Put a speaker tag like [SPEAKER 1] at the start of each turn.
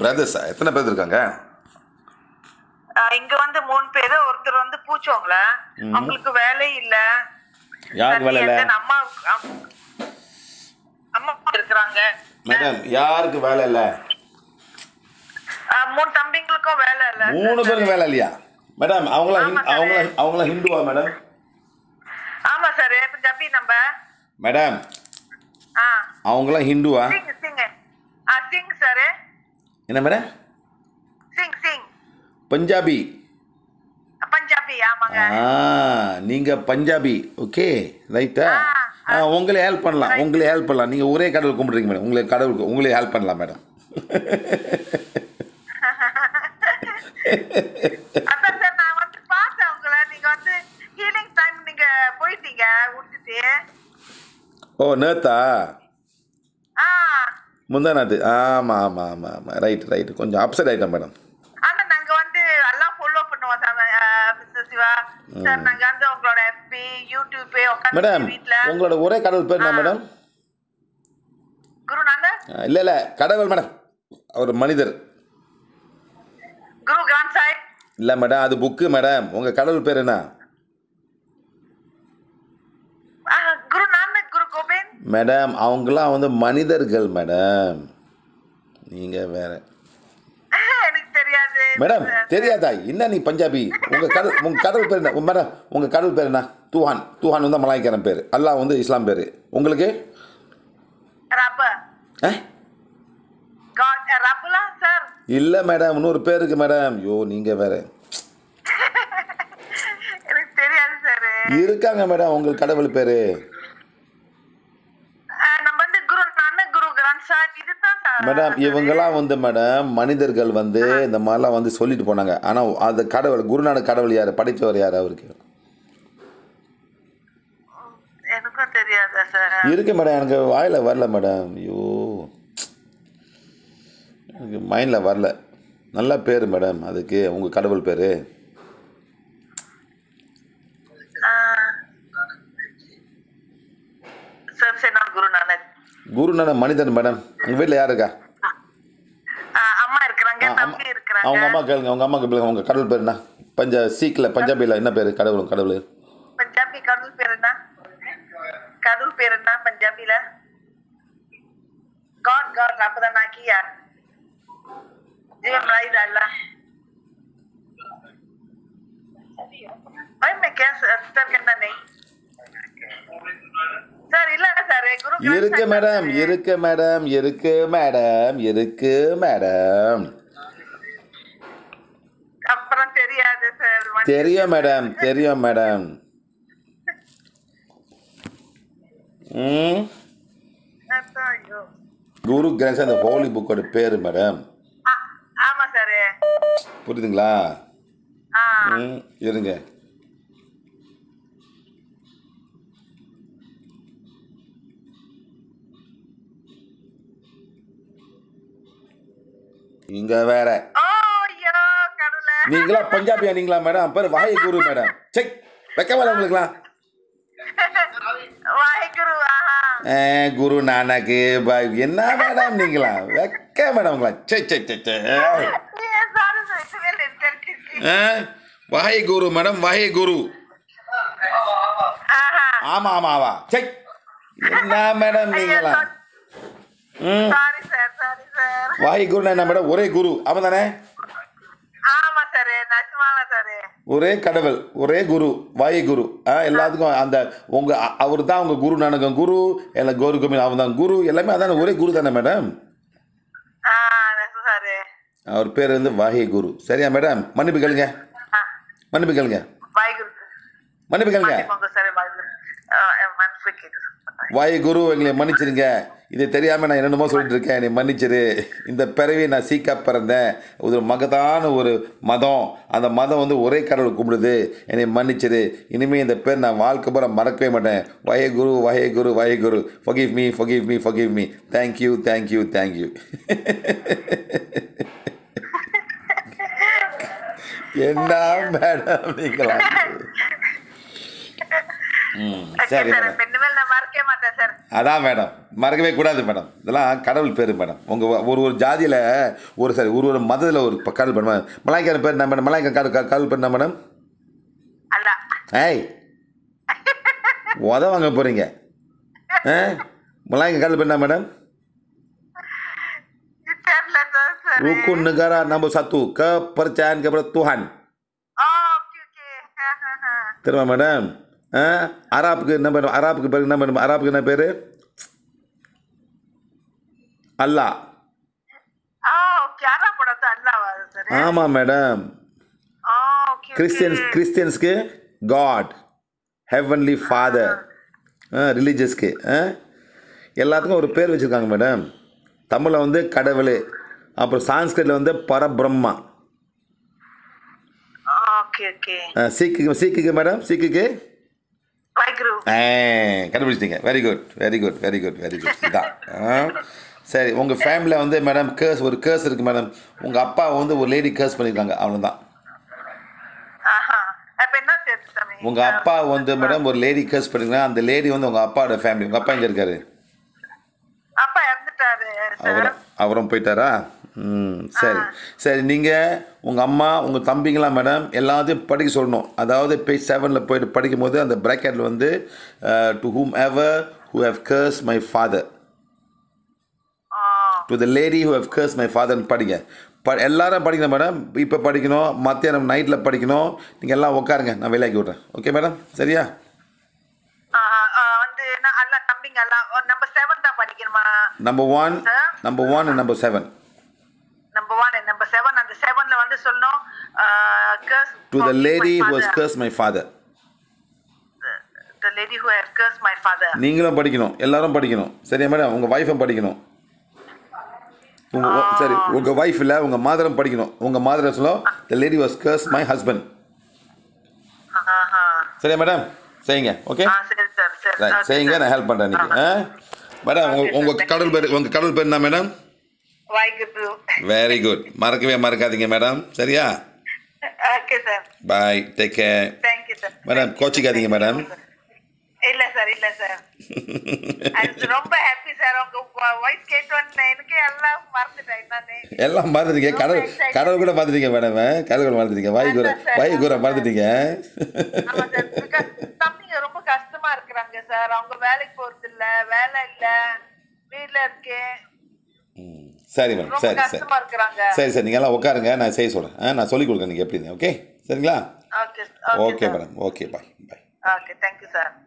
[SPEAKER 1] Brothers எத்தனை பேர் இருக்காங்க
[SPEAKER 2] இங்க வந்து மூணு பேர் ஒருத்தர் வந்து பூச்சோங்கள அவங்களுக்கு வேலை இல்ல யாருக்கு வேலை இல்ல அம்மா அம்மா இருக்காங்க
[SPEAKER 1] மேடம் யாருக்கு வேலை இல்ல
[SPEAKER 2] மூணு தம்பிங்களுக்கும் வேலை இல்ல
[SPEAKER 1] மூணு பேருக்கு வேலை இல்லையா மேடம் அவங்கள அவங்கள அவங்கள ஹிந்துவா மேடம்
[SPEAKER 2] ஆமா சார் பஞ்சாபி நம்ம
[SPEAKER 1] மேடம் அவங்களாம் ஹிந்துவா
[SPEAKER 2] சிங் சிங் சிங் சார்
[SPEAKER 1] என்ன மேடம் சிங் சிங் பஞ்சாபி
[SPEAKER 2] பஞ்சாபி ஆமாங்க ஆ
[SPEAKER 1] நீங்கள் பஞ்சாபி ஓகே ரைட்டா ஆ உங்களை ஹெல்ப் பண்ணலாம் உங்களை ஹெல்ப் பண்ணலாம் நீங்கள் ஒரே கடவுள் கும்பிட்றீங்க மேடம் உங்களை கடவுள் உங்களை ஹெல்ப் பண்ணலாம் மேடம்
[SPEAKER 2] அதான் சார் நான் வந்து பார்த்தேன் நீங்கள் வந்து டைம் நீங்கள் போயிட்டீங்க
[SPEAKER 1] ஓ நேத்தா முந்தானாது ஆமா ஆமா ஆமா ஆமா ரைட் ரைட் கொஞ்சம் அப்செட் ஆகிட்டேன் மேடம்
[SPEAKER 2] ஆனா நாங்கள் வந்து எல்லாம் ஃபாலோ பண்ணுவோம் சார் சிவா சார் நாங்கள் வந்து உங்களோட எஃபி யூடியூப் மேடம் உங்களோட
[SPEAKER 1] ஒரே கடவுள் பேர் என்ன மேடம்
[SPEAKER 2] குருநாத இல்லை இல்லை
[SPEAKER 1] கடவுள் மேடம் அவர் மனிதர்
[SPEAKER 2] குரு கான் சாஹிப்
[SPEAKER 1] இல்லை மேடம் அது புக்கு மேடம் உங்கள் கடவுள் பேர் என்ன மேடம் அவங்களாம் வந்து மனிதர்கள் மேடம் நீங்கள் வேற மேடம் தெரியாதா என்ன நீ பஞ்சாபி உங்கள் கடல் உங்கள் கடவுள் பேர் என்ன மேடம் உங்கள் கடவுள் பேர் என்ன துஹான் துஹான் வந்து மலாய்க்காரன் பேர் அல்லாஹ் வந்து இஸ்லாம் பேர் உங்களுக்கு இல்லை மேடம் இன்னொரு பேர் இருக்கு மேடம் ஐயோ நீங்கள் வேற இருக்காங்க மேடம் உங்களுக்கு கடவுள் பேர் மேடம் இவங்கெல்லாம் வந்து மேடம் மனிதர்கள் வந்து இந்த மாதிரிலாம் வந்து சொல்லிட்டு போனாங்க ஆனால் அது கடவுள் குருநானக் கடவுள் யார் படைத்தவர் யார் அவருக்கு இருக்கு மேடம் எனக்கு வாயில் வரல மேடம் ஐயோ எனக்கு மைண்டில் வரல நல்ல பேர் மேடம் அதுக்கு உங்கள் கடவுள் பேர் குருநான மனிதன் மேடம் உங்கள் வீட்டில் யார் இருக்கா அவங்க அம்மா கேளுங்க அவங்க அம்மாக்கு கேளுங்க உங்க கடவுள் பேர் என்ன பஞ்சா சீக்கில் பஞ்சாபியில் என்ன பேர் கடவுள் கடவுள்
[SPEAKER 2] பஞ்சாபி கடவுள் பேர் என்ன கடவுள் பேர் என்ன பஞ்சாபில காட் காட் அப்பதான் நாக்கியா ஜீவன் ராயுதா இல்ல மேம் क्या सर करना இருக்கு
[SPEAKER 1] மேடம் இருக்கு மேடம் இருக்கு மேடம் இருக்கு மேடம்
[SPEAKER 2] அப்புறம் தெரியாது தெரியும் மேடம்
[SPEAKER 1] தெரியும் மேடம் குரு கிரந்த அந்த ஹோலி புக்கோட பேர் மேடம் ஆமா புரியுதுங்களா இருங்க நீங்க வேற நீங்களா பஞ்சாபி நீங்களா மேடம் பேர் வாய குரு மேடம் செக் வைக்க மேடம் உங்களுக்குலாம் குரு நானக்கு என்ன மேடம் நீங்களா வைக்க மேடம் உங்களா சே சே சே சே வாஹே குரு மேடம் வாஹே குரு ஆமா ஆமா ஆமா சே என்ன மேடம் நீங்களா ம் சாரி சார் வாய் குருனா என்ன மேடம் ஒரே குரு அவன் ஒரே கடவுள் ஒரே குரு வாயு குரு எல்லாத்துக்கும் அந்த உங்க அவர் தான் உங்க குரு நானுக்கும் குரு எல்லாம் கோரு கோமில் அவன் தான் குரு எல்லாமே அதான ஒரே குரு தானே மேடம் அவர் பேர் வந்து வாஹி குரு சரியா மேடம் மன்னிப்பு கேளுங்க மன்னிப்பு கேளுங்க மன்னிப்பு கேளுங்க வாய் குரு எங்களை மன்னிச்சிருங்க இது தெரியாமல் நான் என்னென்னமோ சொல்லிட்டு இருக்கேன் நீ மன்னிச்சிரு இந்த பிறவி நான் சீக்கா பிறந்தேன் ஒரு மகதான ஒரு மதம் அந்த மதம் வந்து ஒரே கடவுள் கும்பிடுது என்னை மன்னிச்சிரு இனிமேல் இந்த பேர் நான் வாழ்க்கை பூரா மறக்கவே மாட்டேன் வய Waheguru Waheguru Waheguru forgive me forgive me forgive me thank you thank you thank you என்ன மேடம் நீங்களா சரி அதான் மேடம் மறக்கவே கூடாது மேடம் இதெல்லாம் கடவுள் பேர் மேடம் உங்கள் ஒரு ஒரு ஜாதியில் ஒரு சரி ஒரு ஒரு மதத்தில் ஒரு கடவுள் பேர் மலாய்க்கான பேர் என்ன மேடம் மலாய்க்கா கடவுள் பேர் என்ன மேடம் ஏய் உத வாங்க போகிறீங்க ஆ மலாய்க்கா கடவுள் பேர் என்ன madam rukun negara nombor satu kepercayaan kepada Tuhan.
[SPEAKER 2] Oh, okey okey.
[SPEAKER 1] அராப்புக்கு என்ன பண்ண அராப்புக்கு பிறகு என்ன பண்ண அராப்புக்கு என்ன பேர் அல்லா ஆமாம் மேடம்
[SPEAKER 2] கிறிஸ்டியன்ஸ் கிறிஸ்டியன்ஸ்க்கு
[SPEAKER 1] காட் ஹெவன்லி ஃபாதர் ரிலீஜியஸ்க்கு எல்லாத்துக்கும் ஒரு பேர் வச்சுருக்காங்க மேடம் தமிழில் வந்து கடவுள் அப்புறம் சான்ஸ்கிரில் வந்து பரபிரம்மா சீக்கு சீக்குக்கு மேடம் சீக்குக்கு கண்டுபிடிச்சிட்டீங்க very good very good very good very good இதான் சரி உங்கள் ஃபேமிலியில் வந்து மேடம் கேர்ஸ் ஒரு கேர்ஸ் இருக்குது மேடம் உங்கள் அப்பா வந்து ஒரு லேடி கேர்ஸ் பண்ணியிருக்காங்க அவ்வளோதான் உங்கள் அப்பா வந்து மேடம் ஒரு லேடி கேர்ஸ் பண்ணியிருக்காங்க அந்த லேடி வந்து உங்கள் அப்பாவோட ஃபேமிலி உங்கள் அப்பா எங்கே இருக்காரு அவரும் போயிட்டாரா ம் சரி சரி நீங்கள் உங்கள் அம்மா உங்கள் தம்பிங்களா மேடம் எல்லாத்தையும் படிக்க சொல்லணும் அதாவது பேஜ் செவனில் போயிட்டு படிக்கும் போது அந்த ப்ராக்கெட்டில் வந்து to whom ever who have curse my father to the lady who have curse my ஃபாதர்னு படிங்க ப எல்லாரும் படிக்கணும் மேடம் இப்போ படிக்கணும் மத்தியானம் நைட்டில் படிக்கணும் நீங்கள் எல்லாம் உட்காருங்க நான் வெளியாக்கி விட்றேன் ஓகே மேடம் சரியா number one number one number seven
[SPEAKER 2] சொன்னோம் to the lady who has curse
[SPEAKER 1] my father நீங்களும் படிக்கணும் எல்லாரும் படிக்கணும் சரியா மேடம் உங்க வைஃபும் படிக்கணும் சரி உங்க வைஃப் இல்ல உங்க மாதரம் படிக்கணும் உங்க மாதரம் சொல்ல the lady was curse my husband சரியா மேடம் செய்யுங்க ஓகே செய்யுங்க நான் ஹெல்ப் பண்ணுறேன் நீங்க மேடம் உங்கள் கடல் கடவுள் பேர் உங்கள் கடவுள் பேர் என்ன மேடம் வெரி குட் மறக்கவே மறக்காதீங்க மேடம் சரியா okay sir bye take care madam கோச்சிக்காதீங்க மேடம்
[SPEAKER 2] இல்ல சார் இல்ல சார் ரொம்ப ஹாப்பி சார் உங்க வாய்ஸ் கேட்டோன்னு எனக்கே எல்லாம் மறந்துட்டேன் என்னன்னு எல்லாம் மறந்துட்டீங்க கடவுள் கடவுள் கூட
[SPEAKER 1] மறந்துட்டீங்க மேடம் கடவு கூட மறந்துட்டீங்க வாய் கூற வாய் கூற மறந்துட்டீங்க
[SPEAKER 2] தம்பிங்க ரொம்ப கஷ்டமா இருக்கிறாங்க சார் அவங்க வேலைக்கு போறது இல்ல வேலை இல்ல வீட்ல இருக்கேன்
[SPEAKER 1] ம் சரி மேடம் சரி சரி சரி சரி நீங்கள் எல்லாம் உட்காருங்க நான் செய்ய சொல்கிறேன் ஆ நான் சொல்லிக் கொடுக்குறேன் நீங்கள் எப்படி ஓகே சரிங்களா okay madam okay bye bye okay thank you sir